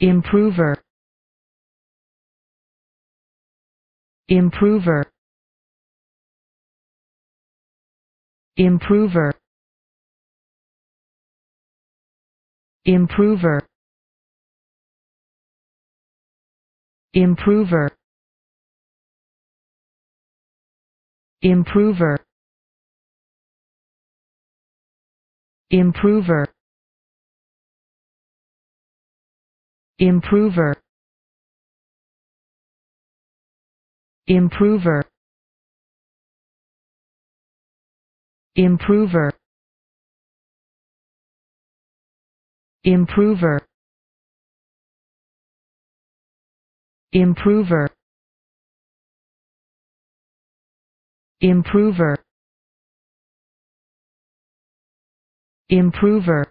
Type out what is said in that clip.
improver improver improver improver improver improver improver improver improver improver improver improver improver improver